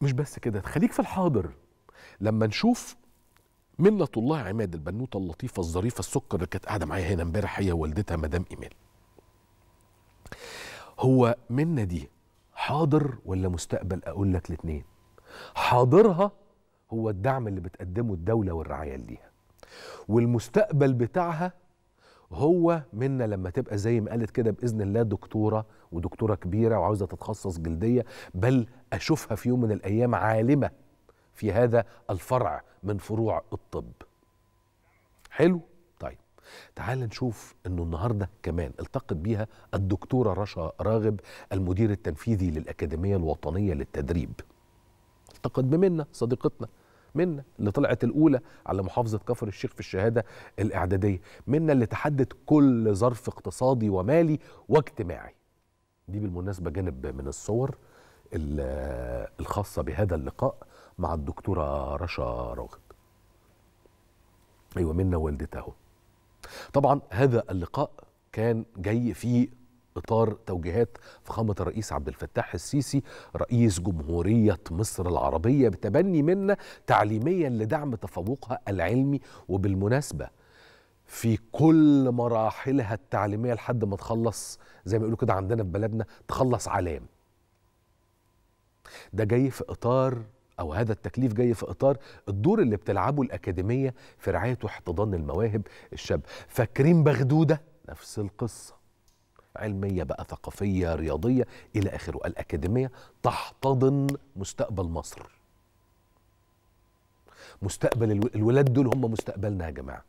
مش بس كده تخليك في الحاضر لما نشوف منة الله عماد البنوتة اللطيفة الظريفة السكر اللي كانت قاعدة معايا هنا امبارح هي والدتها مدام إيميل هو منة دي حاضر ولا مستقبل أقول لك الاتنين حاضرها هو الدعم اللي بتقدمه الدولة والرعاية ليها والمستقبل بتاعها هو منا لما تبقى زي ما قالت كده باذن الله دكتوره ودكتوره كبيره وعاوزه تتخصص جلديه بل اشوفها في يوم من الايام عالمه في هذا الفرع من فروع الطب. حلو؟ طيب تعال نشوف انه النهارده كمان التقت بيها الدكتوره رشا راغب المدير التنفيذي للاكاديميه الوطنيه للتدريب. التقت بمنا صديقتنا منا اللي طلعت الاولى على محافظه كفر الشيخ في الشهاده الاعداديه منا اللي تحدد كل ظرف اقتصادي ومالي واجتماعي دي بالمناسبه جانب من الصور الخاصه بهذا اللقاء مع الدكتوره رشا راغب ايوه منا والدتها طبعا هذا اللقاء كان جاي فيه إطار توجيهات فخامة الرئيس عبد الفتاح السيسي رئيس جمهورية مصر العربية بتبني منا تعليميا لدعم تفوقها العلمي وبالمناسبة في كل مراحلها التعليمية لحد ما تخلص زي ما يقولوا كده عندنا في بلدنا تخلص علام ده جاي في إطار أو هذا التكليف جاي في إطار الدور اللي بتلعبه الأكاديمية في رعاية واحتضان المواهب الشابة فاكرين بغدودة نفس القصة علمية بقى ثقافية رياضية إلى آخره الأكاديمية تحتضن مستقبل مصر مستقبل الولاد دول هم مستقبلنا يا جماعه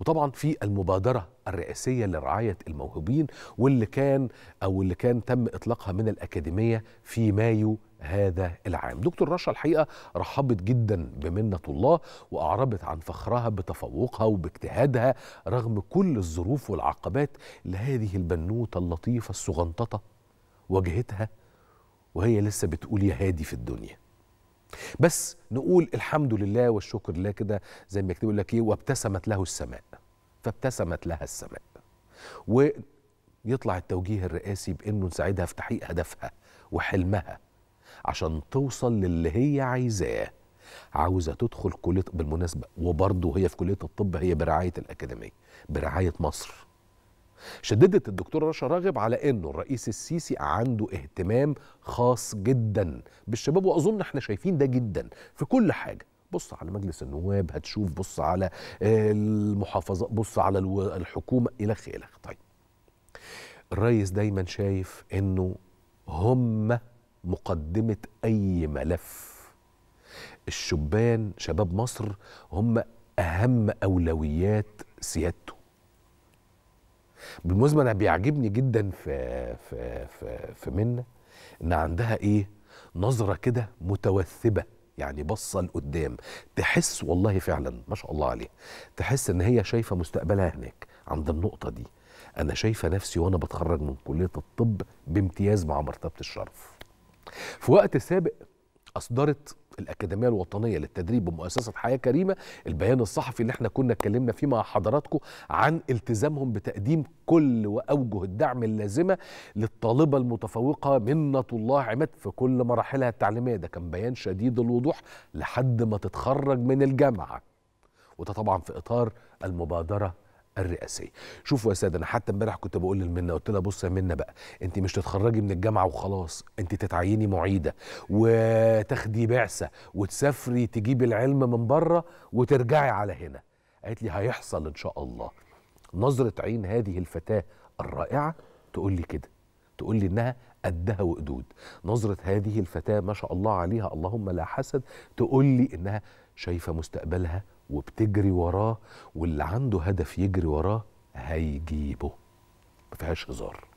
وطبعا في المبادره الرئاسيه لرعايه الموهوبين واللي كان او اللي كان تم اطلاقها من الاكاديميه في مايو هذا العام دكتور رشا الحقيقه رحبت جدا بمنه الله واعربت عن فخرها بتفوقها وباجتهادها رغم كل الظروف والعقبات لهذه البنوته اللطيفه الصغنططه واجهتها وهي لسه بتقول يا هادي في الدنيا بس نقول الحمد لله والشكر لله كده زي ما يكتبوا لك ايه وابتسمت له السماء فابتسمت لها السماء ويطلع التوجيه الرئاسي بانه نساعدها في تحقيق هدفها وحلمها عشان توصل للي هي عايزاه عاوزه تدخل كليه بالمناسبه وبرضه هي في كليه الطب هي برعايه الاكاديميه برعايه مصر شددت الدكتوره رشا راغب على انه الرئيس السيسي عنده اهتمام خاص جدا بالشباب واظن احنا شايفين ده جدا في كل حاجه بص على مجلس النواب هتشوف بص على المحافظات بص على الحكومه الخ الخ طيب الرئيس دايما شايف انه هم مقدمه اي ملف الشبان شباب مصر هم اهم اولويات سيادته بالمناسبه انا بيعجبني جدا في في في, في منة ان عندها ايه نظره كده متوثبه يعني بصه لقدام تحس والله فعلا ما شاء الله عليها تحس ان هي شايفه مستقبلها هناك عند النقطه دي انا شايفه نفسي وانا بتخرج من كليه الطب بامتياز مع مرتبه الشرف في وقت سابق اصدرت الأكاديمية الوطنية للتدريب بمؤسسة حياة كريمة البيان الصحفي اللي احنا كنا اتكلمنا فيه مع حضراتكم عن التزامهم بتقديم كل وأوجه الدعم اللازمة للطالبة المتفوقة منة الله عماد في كل مراحلها التعليمية ده كان بيان شديد الوضوح لحد ما تتخرج من الجامعة وده طبعا في إطار المبادرة الرئاسيه شوفوا يا ساده انا حتى امبارح كنت بقول لمنى قلت لها بص يا منى بقى انت مش تتخرجي من الجامعه وخلاص انت تتعيني معيده وتاخدي بعثه وتسافري تجيبي العلم من بره وترجعي على هنا قالت لي هيحصل ان شاء الله نظره عين هذه الفتاه الرائعه تقول لي كده تقول لي انها قدها وقدود نظره هذه الفتاه ما شاء الله عليها اللهم لا حسد تقول لي انها شايفه مستقبلها وبتجري وراه واللي عنده هدف يجري وراه هيجيبه ما فيهاش هزار